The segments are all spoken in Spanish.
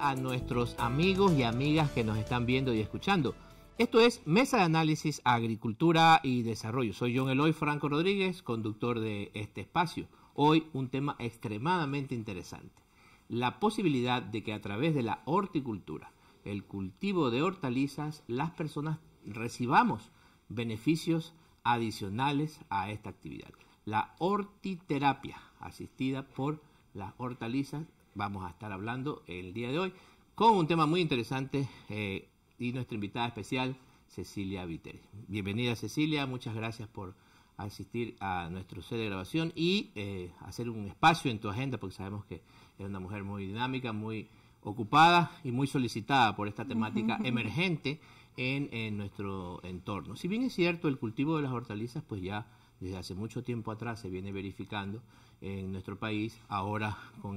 a nuestros amigos y amigas que nos están viendo y escuchando. Esto es Mesa de Análisis Agricultura y Desarrollo. Soy John Eloy Franco Rodríguez, conductor de este espacio. Hoy un tema extremadamente interesante. La posibilidad de que a través de la horticultura, el cultivo de hortalizas, las personas recibamos beneficios adicionales a esta actividad. La hortiterapia, asistida por las hortalizas, vamos a estar hablando el día de hoy con un tema muy interesante eh, y nuestra invitada especial, Cecilia Viteri. Bienvenida Cecilia, muchas gracias por asistir a nuestro set de grabación y eh, hacer un espacio en tu agenda, porque sabemos que es una mujer muy dinámica, muy ocupada y muy solicitada por esta temática emergente en nuestro entorno. Si bien es cierto, el cultivo de las hortalizas, pues ya desde hace mucho tiempo atrás se viene verificando, en nuestro país, ahora con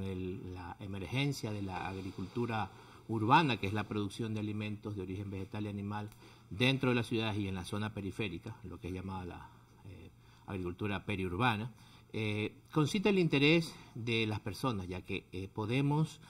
la emergencia de la agricultura urbana, que es la producción de alimentos de origen vegetal y animal dentro de las ciudades y en la zona periférica, lo que es llamada la eh, agricultura periurbana, eh, concita el interés de las personas, ya que eh, podemos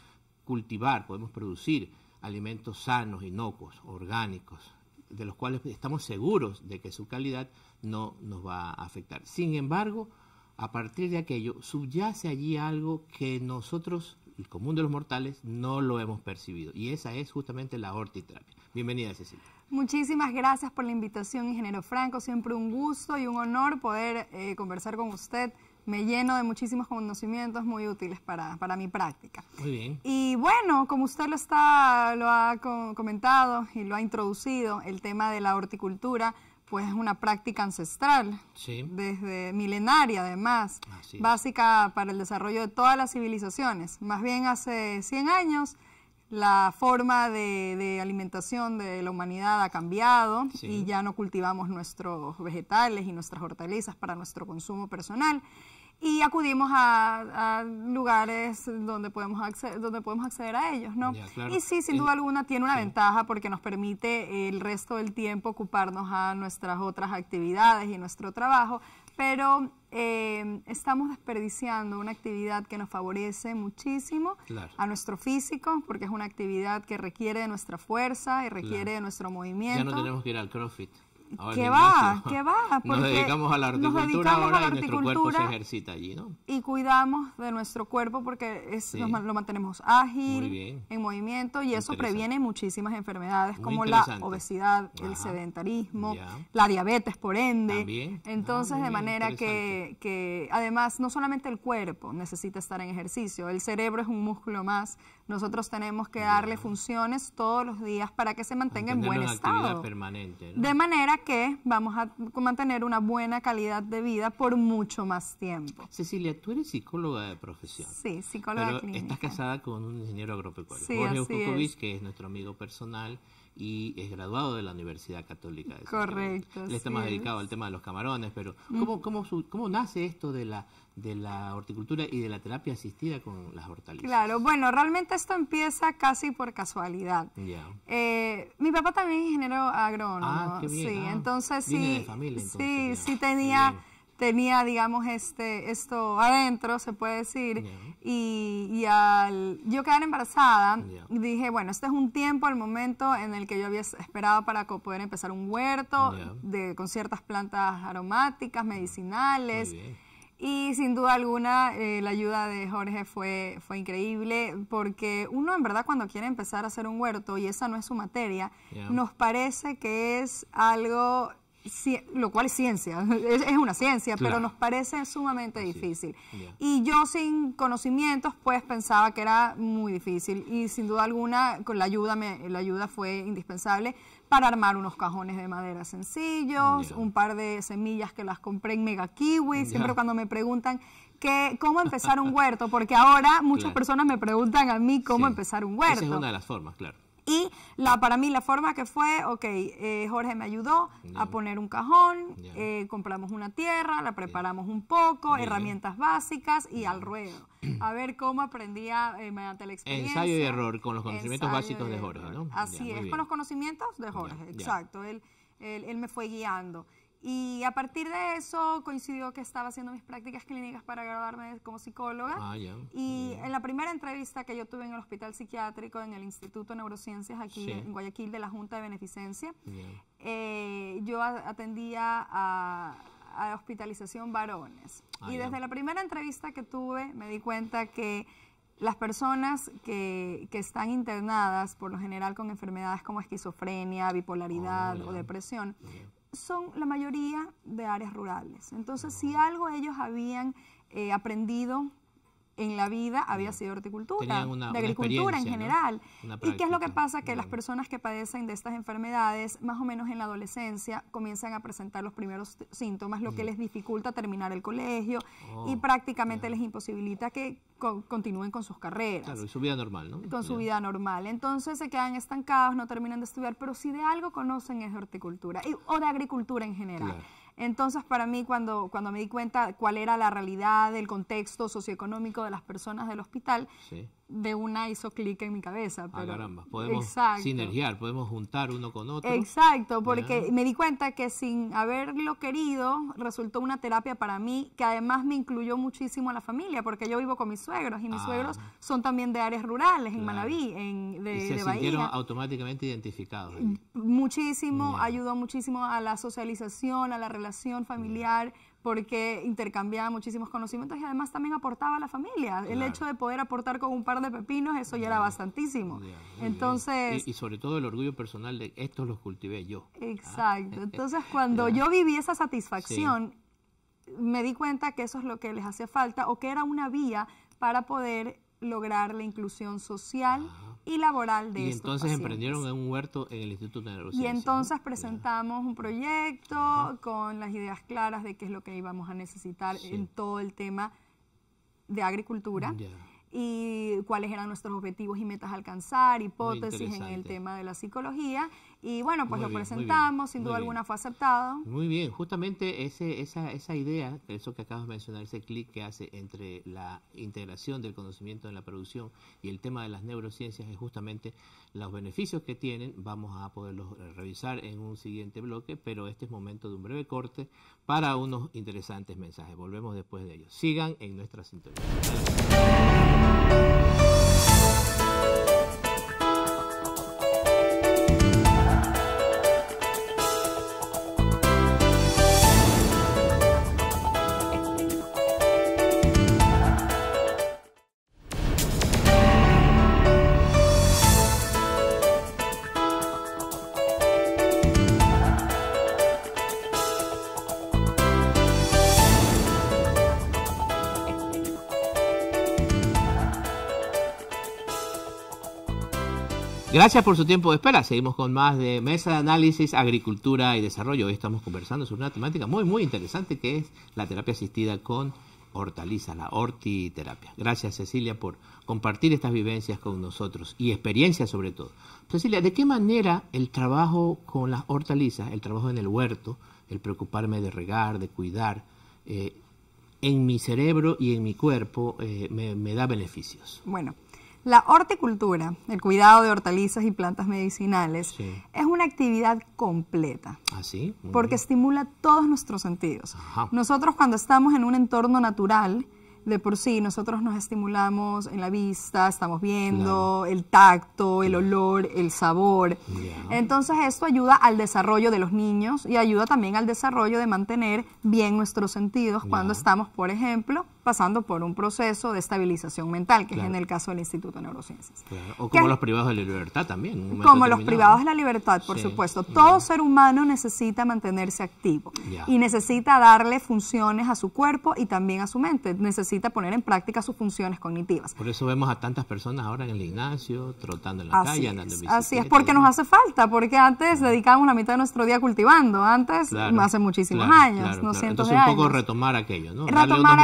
cultivar, podemos producir alimentos sanos, inocuos, orgánicos, de los cuales estamos seguros de que su calidad no nos va a afectar. Sin embargo, a partir de aquello subyace allí algo que nosotros, el común de los mortales, no lo hemos percibido. Y esa es justamente la hortiterapia. Bienvenida, Cecilia. Muchísimas gracias por la invitación, ingeniero Franco. Siempre un gusto y un honor poder eh, conversar con usted me lleno de muchísimos conocimientos muy útiles para, mi práctica. Muy bien. Y bueno, como usted lo, está, lo ha comentado y lo ha introducido, el tema de la horticultura pues es una práctica ancestral, desde milenaria además, básica para el desarrollo de todas las civilizaciones. Más bien hace 100 años la forma de, alimentación de la humanidad ha cambiado y ya no cultivamos nuestros vegetales y nuestras hortalizas para nuestro consumo personal y acudimos a, lugares donde podemos, acceder, donde podemos acceder a ellos, ¿no? Y sí, sin duda alguna tiene una ventaja porque nos permite el resto del tiempo ocuparnos a nuestras otras actividades y nuestro trabajo, pero eh, estamos desperdiciando una actividad que nos favorece muchísimo a nuestro físico, porque es una actividad que requiere de nuestra fuerza y requiere de nuestro movimiento. Ya no tenemos que ir al CrossFit. Ah, ¿Qué va? ¿Qué va? nos dedicamos a la horticultura y nuestro cuerpo Y cuidamos de nuestro cuerpo porque es, lo mantenemos ágil, en movimiento y eso previene muchísimas enfermedades como la obesidad, el sedentarismo, la diabetes por ende. Ah, Entonces, de manera que, que además no solamente el cuerpo necesita estar en ejercicio, el cerebro es un músculo más. Nosotros tenemos que darle funciones todos los días para que se mantenga en buen estado. Permanente, De manera que vamos a mantener una buena calidad de vida por mucho más tiempo. Cecilia, tú eres psicóloga de profesión. Sí, psicóloga pero Estás casada con un ingeniero agropecuario, Jorge que es nuestro amigo personal y es graduado de la Universidad Católica de Correcto. Le está más dedicado al tema de los camarones, pero cómo nace esto de la de la horticultura y de la terapia asistida con las hortalizas. Claro, bueno, realmente esto empieza casi por casualidad. Eh, mi papá también es ingeniero agrónomo. Ah, sí, ah, entonces sí, sí, sí tenía tenía, digamos, este, esto adentro, se puede decir, y, al yo quedar embarazada, dije, bueno, este es un tiempo, el momento en el que yo había esperado para poder empezar un huerto de, con ciertas plantas aromáticas, medicinales, y sin duda alguna, eh, la ayuda de Jorge fue, fue increíble, porque uno en verdad cuando quiere empezar a hacer un huerto y esa no es su materia, nos parece que es algo lo cual es ciencia, es, una ciencia, pero nos parece sumamente difícil. Y yo sin conocimientos, pues pensaba que era muy difícil y sin duda alguna con la ayuda, me, la ayuda fue indispensable para armar unos cajones de madera sencillos, un par de semillas que las compré en Mega Kiwi, siempre cuando me preguntan que, cómo empezar un huerto, porque ahora muchas personas me preguntan a mí cómo empezar un huerto. es una de las formas, claro. Y la, para mí la forma que fue, ok, eh, Jorge me ayudó a poner un cajón, eh, compramos una tierra, la preparamos un poco, herramientas básicas y al ruedo. A ver cómo aprendía eh, mediante la experiencia. Ensayo y error con los conocimientos básicos de Jorge, ¿no? Así es, con los conocimientos de Jorge, exacto. él, él me fue guiando. Y a partir de eso coincidió que estaba haciendo mis prácticas clínicas para graduarme como psicóloga. Ah, y en la primera entrevista que yo tuve en el hospital psiquiátrico, en el Instituto de Neurociencias, aquí en Guayaquil, de la Junta de Beneficencia, eh, yo atendía a, a hospitalización varones. Ah, y desde la primera entrevista que tuve me di cuenta que las personas que, están internadas, por lo general con enfermedades como esquizofrenia, bipolaridad ah, o depresión, son la mayoría de áreas rurales. Entonces, si algo ellos habían eh, aprendido en la vida había sido horticultura, de agricultura en general. ¿Y qué es lo que pasa? Que las personas que padecen de estas enfermedades, más o menos en la adolescencia, comienzan a presentar los primeros síntomas, lo que les dificulta terminar el colegio y oh, prácticamente les imposibilita que continúen con sus carreras. Claro, y su vida normal, ¿no? Con su vida normal. Entonces se quedan estancados, no terminan de estudiar, pero si de algo conocen es de horticultura y, o de agricultura en general. Entonces, para mí, cuando, cuando me di cuenta cuál era la realidad, del contexto socioeconómico de las personas del hospital, sí de una hizo clic en mi cabeza. Ah, pero, caramba, podemos sinergiar, podemos juntar uno con otro. Exacto, porque me di cuenta que sin haberlo querido resultó una terapia para mí que además me incluyó muchísimo a la familia, porque yo vivo con mis suegros y mis ah. suegros son también de áreas rurales, en Manaví, en, de, y se sintieron automáticamente identificados. Muchísimo, ayudó muchísimo a la socialización, a la relación familiar porque intercambiaba muchísimos conocimientos y además también aportaba a la familia. El hecho de poder aportar con un par de pepinos, eso ya era bastantísimo. Entonces... Y, sobre todo el orgullo personal de estos los cultivé yo. ¿Ah? Exacto. Entonces cuando yo viví esa satisfacción, me di cuenta que eso es lo que les hacía falta o que era una vía para poder lograr la inclusión social. Ah y laboral de y entonces emprendieron en un huerto en el Instituto de Neurociencia. Y entonces presentamos un proyecto con las ideas claras de qué es lo que íbamos a necesitar en todo el tema de agricultura y cuáles eran nuestros objetivos y metas a alcanzar, hipótesis en el tema de la psicología. Y bueno, pues lo presentamos, sin duda alguna fue aceptado. Muy bien, justamente esa, idea, eso que acabas de mencionar, ese clic que hace entre la integración del conocimiento en la producción y el tema de las neurociencias es justamente los beneficios que tienen. Vamos a poderlos revisar en un siguiente bloque, pero este es momento de un breve corte para unos interesantes mensajes. Volvemos después de ellos. Sigan en nuestra sintonía. Thank you. Gracias por su tiempo de espera. Seguimos con más de Mesa de Análisis, Agricultura y Desarrollo. Hoy estamos conversando sobre una temática muy, muy interesante que es la terapia asistida con hortalizas, la hortiterapia. Gracias, Cecilia, por compartir estas vivencias con nosotros y experiencias sobre todo. Cecilia, ¿de qué manera el trabajo con las hortalizas, el trabajo en el huerto, el preocuparme de regar, de cuidar, eh, en mi cerebro y en mi cuerpo eh, me da beneficios? Bueno, la horticultura, el cuidado de hortalizas y plantas medicinales, es una actividad completa. Así. ¿Ah, porque estimula todos nuestros sentidos. Nosotros cuando estamos en un entorno natural, de por sí nosotros nos estimulamos en la vista, estamos viendo, el tacto, el olor, el sabor. Entonces esto ayuda al desarrollo de los niños y ayuda también al desarrollo de mantener bien nuestros sentidos cuando estamos, por ejemplo, pasando por un proceso de estabilización mental, que es en el caso del Instituto de Neurociencias. O como los privados de la libertad también. Como los privados de la libertad, por supuesto. Todo mm. ser humano necesita mantenerse activo y necesita darle funciones a su cuerpo y también a su mente. Necesita poner en práctica sus funciones cognitivas. Por eso vemos a tantas personas ahora en el gimnasio, trotando en la calle, andando Así es, porque nos hace falta, porque antes dedicábamos la mitad de nuestro día cultivando, antes hace muchísimos años, no cientos de un poco retomar aquello, ¿no? Retomar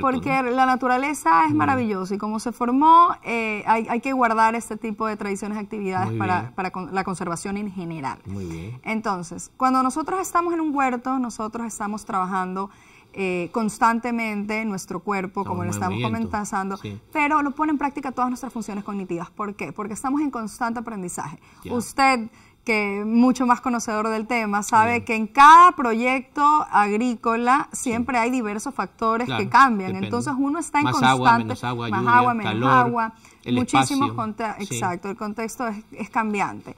porque la naturaleza es maravillosa y como se formó, eh, hay, que guardar este tipo de tradiciones y actividades para, la conservación en general. Muy bien. Entonces, cuando nosotros estamos en un huerto, nosotros estamos trabajando eh, constantemente nuestro cuerpo, como lo estamos comentando, pero lo pone en práctica todas nuestras funciones cognitivas. ¿Por qué? Porque estamos en constante aprendizaje. Usted que mucho más conocedor del tema, sabe que en cada proyecto agrícola siempre hay diversos factores que cambian. Entonces uno está en constante agua, agua, más agua, menos agua, muchísimos contextos, exacto, el contexto es, cambiante.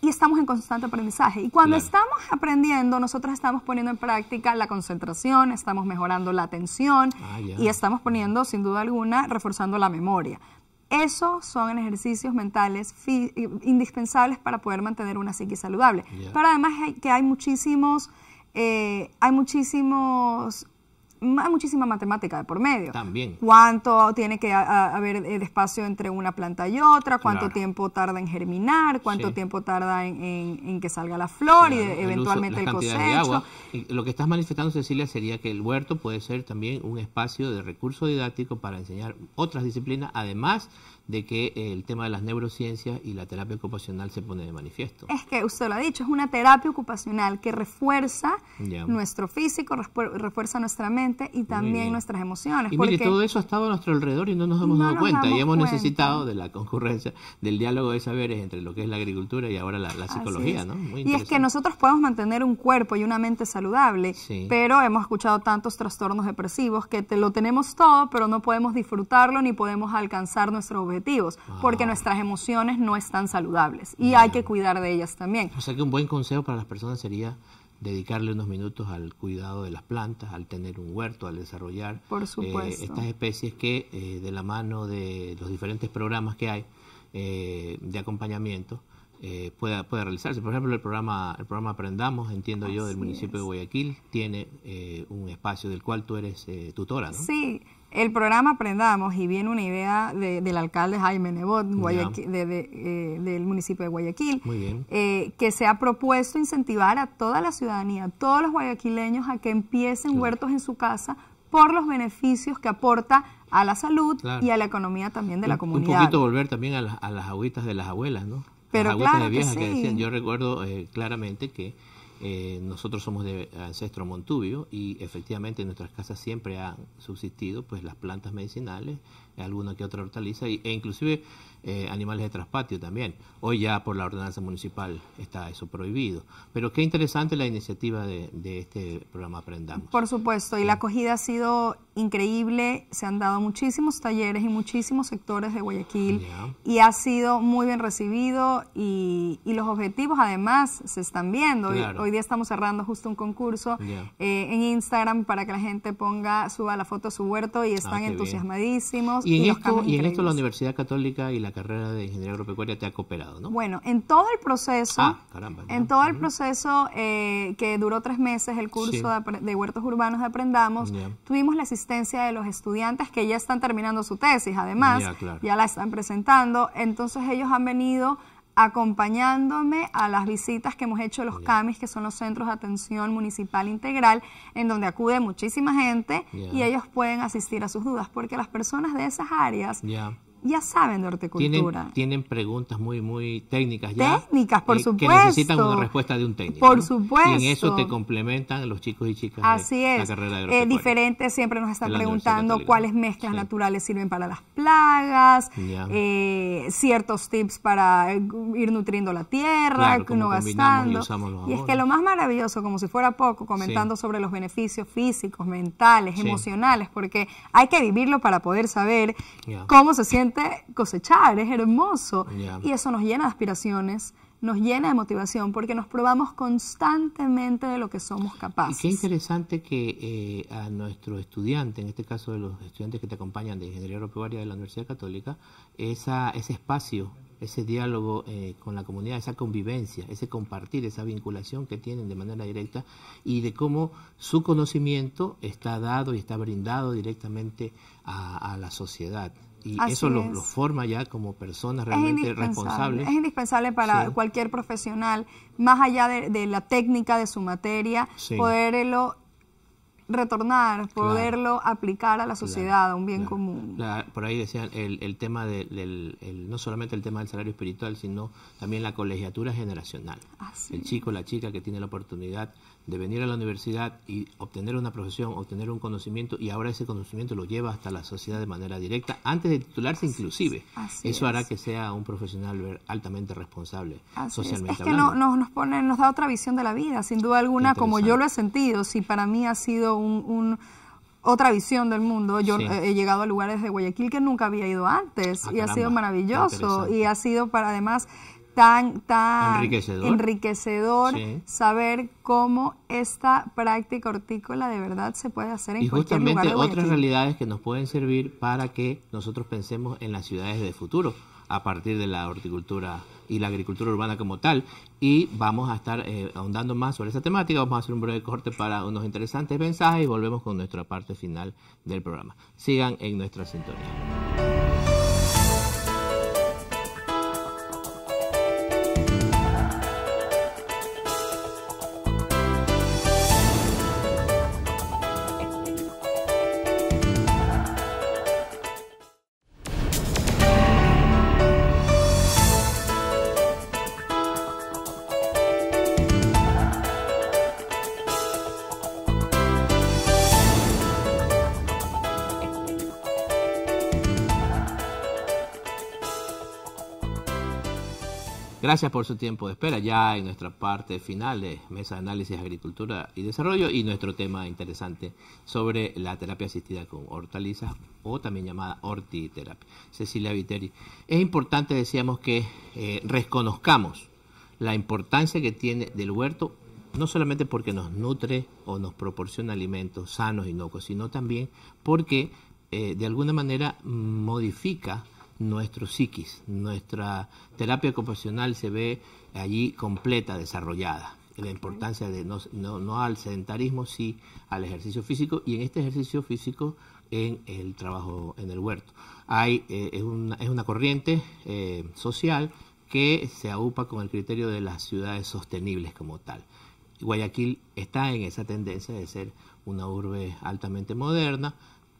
y estamos en constante aprendizaje. Y cuando estamos aprendiendo, nosotros estamos poniendo en práctica la concentración, estamos mejorando la atención ah, y estamos poniendo, sin duda alguna, reforzando la memoria. Esos son ejercicios mentales indispensables para poder mantener una psique saludable. Pero además hay, que hay muchísimos, eh, hay muchísimos hay muchísima matemática de por medio. También. ¿Cuánto tiene que haber ...el espacio entre una planta y otra? ¿Cuánto tiempo tarda en germinar? ¿Cuánto tiempo tarda en, que salga la flor y eventualmente el, cosecho? lo que estás manifestando, Cecilia, sería que el huerto puede ser también un espacio de recurso didáctico para enseñar otras disciplinas, además de que eh, el tema de las neurociencias y la terapia ocupacional se pone de manifiesto. Es que usted lo ha dicho, es una terapia ocupacional que refuerza nuestro físico, refuerza nuestra mente y también nuestras emociones. Y porque mire, todo eso ha estado a nuestro alrededor y no nos hemos dado cuenta. Y hemos necesitado de la concurrencia, del diálogo de saberes entre lo que es la agricultura y ahora la, psicología, ¿no? y es que nosotros podemos mantener un cuerpo y una mente saludable, pero hemos escuchado tantos trastornos depresivos que te, lo tenemos todo, pero no podemos disfrutarlo ni podemos alcanzar nuestro objetivo porque ah. nuestras emociones no están saludables y hay que cuidar de ellas también. O sea que un buen consejo para las personas sería dedicarle unos minutos al cuidado de las plantas, al tener un huerto, al desarrollar eh, estas especies que eh, de la mano de los diferentes programas que hay eh, de acompañamiento pueda, pueda realizarse. Por ejemplo, el programa, el programa Aprendamos, entiendo yo, del municipio de Guayaquil, tiene un espacio del cual tú eres tutora, ¿no? Sí. El programa Aprendamos, y viene una idea del alcalde Jaime Nebot Guayaquil, eh, del municipio de Guayaquil, eh, que se ha propuesto incentivar a toda la ciudadanía, a todos los guayaquileños, a que empiecen huertos en su casa por los beneficios que aporta a la salud y a la economía también de la comunidad. Un poquito volver también a, las agüitas de las abuelas, ¿no? Pero claro Yo recuerdo eh, claramente que eh, nosotros somos de ancestro montubio y efectivamente en nuestras casas siempre han subsistido pues las plantas medicinales, alguna que otra hortaliza e inclusive eh, animales de traspatio también. Hoy ya por la ordenanza municipal está eso prohibido. Pero qué interesante la iniciativa de, de este programa Aprendamos. Por supuesto, y la acogida ha sido increíble, se han dado muchísimos talleres y muchísimos sectores de Guayaquil y ha sido muy bien recibido y, los objetivos además se están viendo. Hoy, día estamos cerrando justo un concurso eh, en Instagram para que la gente ponga, suba la foto a su huerto y ah, están entusiasmadísimos. Y en, esto, esto la Universidad Católica y la carrera de Ingeniería Agropecuaria te ha cooperado, ¿no? Bueno, en todo el proceso, ah, en todo el proceso eh, que duró tres meses el curso de, huertos urbanos de Aprendamos, tuvimos la asistencia de los estudiantes que ya están terminando su tesis, además, ya, la están presentando. Entonces ellos han venido acompañándome a las visitas que hemos hecho los CAMIS, que son los Centros de Atención Municipal Integral, en donde acude muchísima gente y ellos pueden asistir a sus dudas, porque las personas de esas áreas ya saben de horticultura. Tienen, preguntas muy, muy técnicas Técnicas, por eh, supuesto. Que necesitan una respuesta de un técnico. Por supuesto. Y en eso te complementan los chicos y chicas Así es. la carrera de eh, Diferentes siempre nos están preguntando cuáles mezclas naturales sirven para las plagas, eh, ciertos tips para ir nutriendo la tierra, no gastando. Y, es que lo más maravilloso, como si fuera poco, comentando sobre los beneficios físicos, mentales, emocionales, porque hay que vivirlo para poder saber cómo se siente cosechar, es hermoso. Y eso nos llena de aspiraciones, nos llena de motivación, porque nos probamos constantemente de lo que somos capaces. qué interesante que eh, a nuestro estudiante, en este caso de los estudiantes que te acompañan de Ingeniería Agropecuaria de la Universidad Católica, ese espacio ese diálogo eh, con la comunidad, esa convivencia, ese compartir, esa vinculación que tienen de manera directa y de cómo su conocimiento está dado y está brindado directamente a la sociedad y eso los forma ya como personas realmente responsables. Es indispensable para cualquier profesional, más allá de, la técnica de su materia, poderlo retornar, poderlo aplicar a la sociedad, a un bien común. por ahí decían el, tema del, no solamente el tema del salario espiritual, sino también la colegiatura generacional. El chico, la chica que tiene la oportunidad de venir a la universidad y obtener una profesión, obtener un conocimiento y ahora ese conocimiento lo lleva hasta la sociedad de manera directa, antes de titularse inclusive. Eso hará que sea un profesional altamente responsable socialmente. Es, que nos, pone, da otra visión de la vida, sin duda alguna, como yo lo he sentido, si para mí ha sido un, otra visión del mundo. Yo eh, he llegado a lugares de Guayaquil que nunca había ido antes ah, y ha sido maravilloso y ha sido para además tan, tan enriquecedor, saber cómo esta práctica hortícola de verdad se puede hacer en cualquier lugar. Y justamente otras realidades que nos pueden servir para que nosotros pensemos en las ciudades de futuro a partir de la horticultura y la agricultura urbana como tal. Y vamos a estar eh, ahondando más sobre esa temática. Vamos a hacer un breve corte para unos interesantes mensajes y volvemos con nuestra parte final del programa. Sigan en nuestra sintonía. Gracias por su tiempo de espera. Ya en nuestra parte final de Mesa de Análisis, Agricultura y Desarrollo y nuestro tema interesante sobre la terapia asistida con hortalizas o también llamada hortiterapia. Cecilia Viteri, es importante, decíamos, que eh, reconozcamos la importancia que tiene del huerto, no solamente porque nos nutre o nos proporciona alimentos sanos y inocuos, sino también porque eh, de alguna manera modifica nuestro psiquis, nuestra terapia ocupacional se ve allí completa, desarrollada. La importancia de no, al sedentarismo, sí al ejercicio físico y en este ejercicio físico en el trabajo en el huerto. Hay, eh, es, una, corriente eh, social que se agupa con el criterio de las ciudades sostenibles como tal. Guayaquil está en esa tendencia de ser una urbe altamente moderna,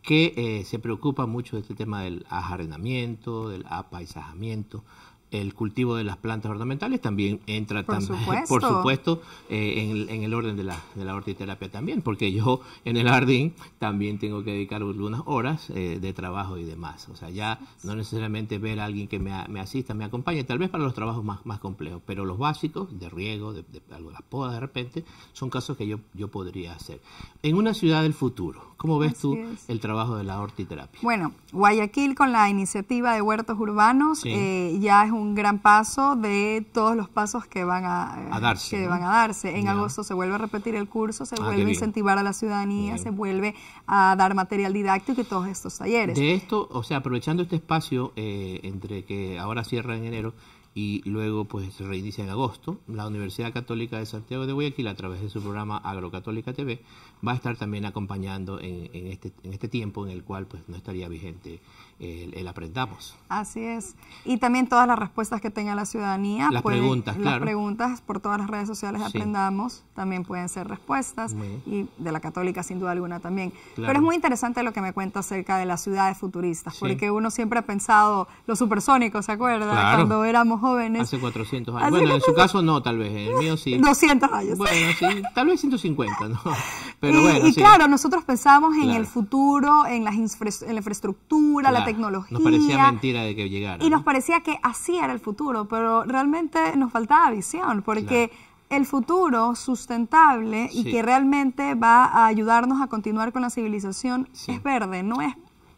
que eh, se preocupa mucho de este tema del ajarenamiento, del apaisajamiento, el cultivo de las plantas ornamentales también entra por supuesto, por supuesto eh, en, el orden de la, de la hortiterapia también, porque yo en el jardín también tengo que dedicar algunas horas eh, de trabajo y demás. O sea, ya no necesariamente ver a alguien que me, asista, me acompañe, tal vez para los trabajos más, más complejos, pero los básicos de riego, de, de las podas de repente, son casos que yo, yo podría hacer. En una ciudad del futuro, ¿cómo ves tú el trabajo de la hortiterapia? Bueno, Guayaquil con la iniciativa de huertos urbanos eh, ya es un gran paso de todos los pasos que van a, darse, que van a darse. En agosto se vuelve a repetir el curso, se ah, vuelve a incentivar a la ciudadanía, se vuelve a dar material didáctico y todos estos talleres. De esto, o sea, aprovechando este espacio eh, entre que ahora cierra en enero y luego pues se reinicia en agosto, la Universidad Católica de Santiago de Guayaquil a través de su programa Agrocatólica TV va a estar también acompañando en, este, en, este, tiempo en el cual pues no estaría vigente el, aprendamos. Así es. Y también todas las respuestas que tenga la ciudadanía. Las preguntas, claro. Las preguntas por todas las redes sociales aprendamos también pueden ser respuestas y de la católica sin duda alguna también. Pero es muy interesante lo que me cuenta acerca de las ciudades futuristas, porque uno siempre ha pensado los supersónicos, ¿se acuerda? Cuando éramos jóvenes. Hace 400 años. bueno, en su pues, caso no, tal vez. En el mío sí. 200 años. Bueno, sí, tal vez 150, ¿no? y, claro, nosotros pensábamos en el futuro, en, las la infraestructura, la tecnología. Nos parecía mentira de que llegara. Y nos parecía que así era el futuro, pero realmente nos faltaba visión, porque... el futuro sustentable y que realmente va a ayudarnos a continuar con la civilización es verde, no es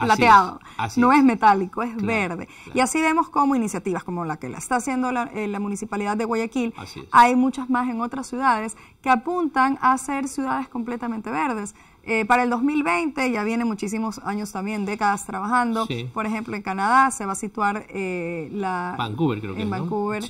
plateado. no es metálico, es verde. Y así vemos como iniciativas como la que la está haciendo la, eh, Municipalidad de Guayaquil, hay muchas más en otras ciudades que apuntan a ser ciudades completamente verdes. Eh, para el 2020 ya vienen muchísimos años también, décadas trabajando. Por ejemplo, en Canadá se va a situar eh, la... Vancouver, creo que en Vancouver,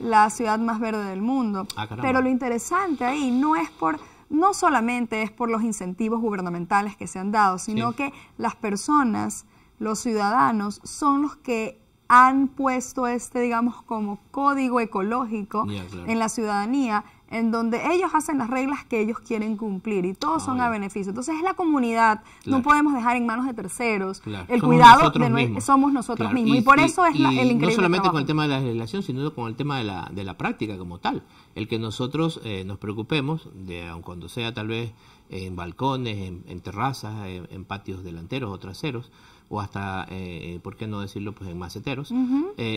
la ciudad más verde del mundo. Ah, Pero lo interesante ahí no es por no solamente es por los incentivos gubernamentales que se han dado, sino que las personas, los ciudadanos, son los que han puesto este, digamos, como código ecológico en la ciudadanía en donde ellos hacen las reglas que ellos quieren cumplir y todos son a beneficio. Entonces es la comunidad, no podemos dejar en manos de terceros el cuidado de somos nosotros mismos. Y, por eso es el increíble No solamente con el tema de la legislación, sino con el tema de la, práctica como tal. El que nosotros eh, nos preocupemos, de, aun cuando sea tal vez en balcones, en, terrazas, eh, en, patios delanteros o traseros, o hasta, eh, ¿por qué no decirlo?, pues en maceteros,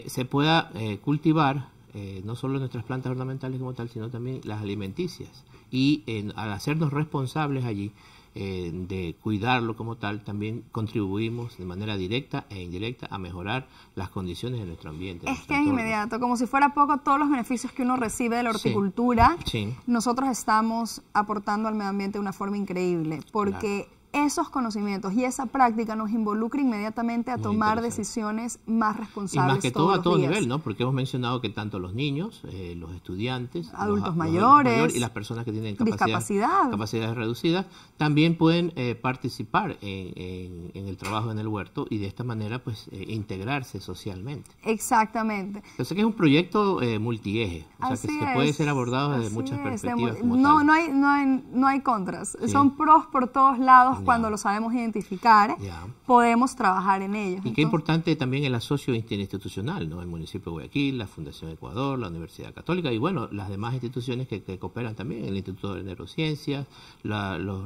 se pueda cultivar eh, no solo nuestras plantas ornamentales como tal, sino también las alimenticias. Y al hacernos responsables allí eh, de cuidarlo como tal, también contribuimos de manera directa e indirecta a mejorar las condiciones de nuestro ambiente. Es que es inmediato, como si fuera poco todos los beneficios que uno recibe de la horticultura, nosotros estamos aportando al medio ambiente de una forma increíble, porque esos conocimientos y esa práctica nos involucra inmediatamente a tomar decisiones más responsables. Y más que todo a todo nivel, ¿no? Porque hemos mencionado que tanto los niños, eh, los estudiantes, adultos, los, mayores, mayores, y las personas que tienen capacidades reducidas también pueden eh, participar en, el trabajo en el huerto y de esta manera pues eh, integrarse socialmente. Exactamente. Yo sé que es un proyecto multieje, o sea que, puede ser abordado desde muchas perspectivas. no, no, hay, no, hay, contras, son pros por todos lados cuando lo sabemos identificar, podemos trabajar en ellos. Y qué importante también el asocio interinstitucional, ¿no? El municipio de Guayaquil, la Fundación Ecuador, la Universidad Católica y, bueno, las demás instituciones que, que cooperan también, el Instituto de Neurociencias, los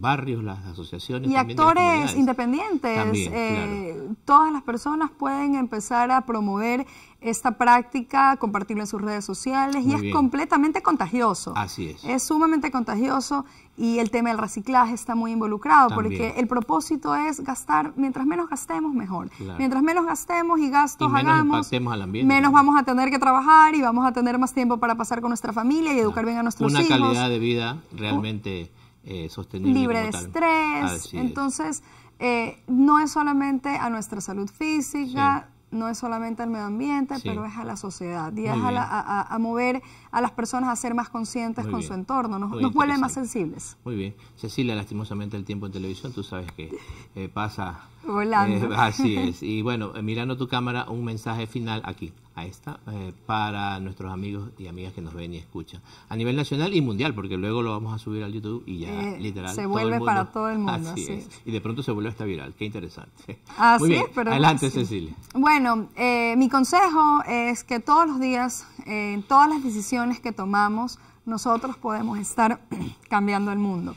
barrios, las asociaciones. Y actores independientes. Eh, todas las personas pueden empezar a promover esta práctica, compartirla en sus redes sociales y es completamente contagioso. Así es. Es sumamente contagioso y el tema del reciclaje está muy involucrado porque el propósito es gastar, mientras menos gastemos mejor. Mientras menos gastemos y gastos hagamos, menos vamos a tener que trabajar y vamos a tener más tiempo para pasar con nuestra familia y educar bien a nuestros hijos. Una calidad de vida realmente... Eh, sostenible. Libre de estrés. Entonces, eh, no es solamente a nuestra salud física. No es solamente al medio ambiente, pero es a la sociedad y es a, mover a las personas a ser más conscientes con su entorno, nos, vuelven más sensibles. Muy bien. Cecilia, lastimosamente el tiempo en televisión, tú sabes que eh, pasa... Volando. así es. Y bueno, mirando tu cámara, un mensaje final aquí a esta eh, para nuestros amigos y amigas que nos ven y escuchan a nivel nacional y mundial porque luego lo vamos a subir al YouTube y ya eh, literal se vuelve para todo el mundo así, y de pronto se vuelve hasta viral qué interesante así Muy bien. adelante Cecilia bueno eh, mi consejo es que todos los días en todas las decisiones que tomamos nosotros podemos estar cambiando el mundo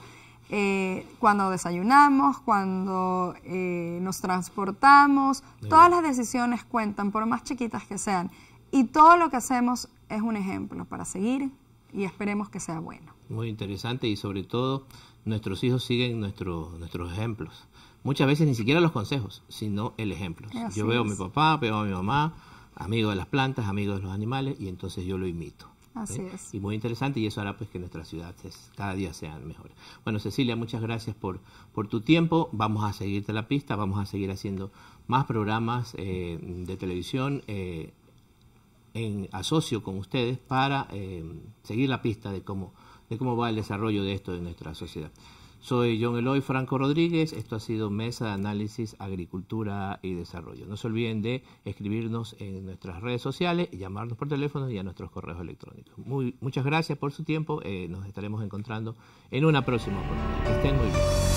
eh, cuando desayunamos, cuando eh, nos transportamos. Todas las decisiones cuentan, por más chiquitas que sean. Y todo lo que hacemos es un ejemplo para seguir y esperemos que sea bueno. Muy interesante y sobre todo nuestros hijos siguen nuestros ejemplos. Muchas veces ni siquiera los consejos, sino el ejemplo. yo veo a mi papá, veo a mi mamá, amigo de las plantas, amigo de los animales y entonces yo lo imito. Así ¿eh? es. Y muy interesante y eso hará pues que nuestras ciudades cada día sean mejores. Bueno, Cecilia, muchas gracias por, tu tiempo. Vamos a seguirte la pista, vamos a seguir haciendo más programas eh, de televisión. Eh, en asocio con ustedes para seguir la pista de cómo, de cómo va el desarrollo de esto en nuestra sociedad. Soy John Eloy Franco Rodríguez. Esto ha sido Mesa de Análisis Agricultura y Desarrollo. No se olviden de escribirnos en nuestras redes sociales, llamarnos por teléfono y a nuestros correos electrónicos. Muy, muchas gracias por su tiempo. Eh, nos estaremos encontrando en una próxima oportunidad. Que estén muy bien.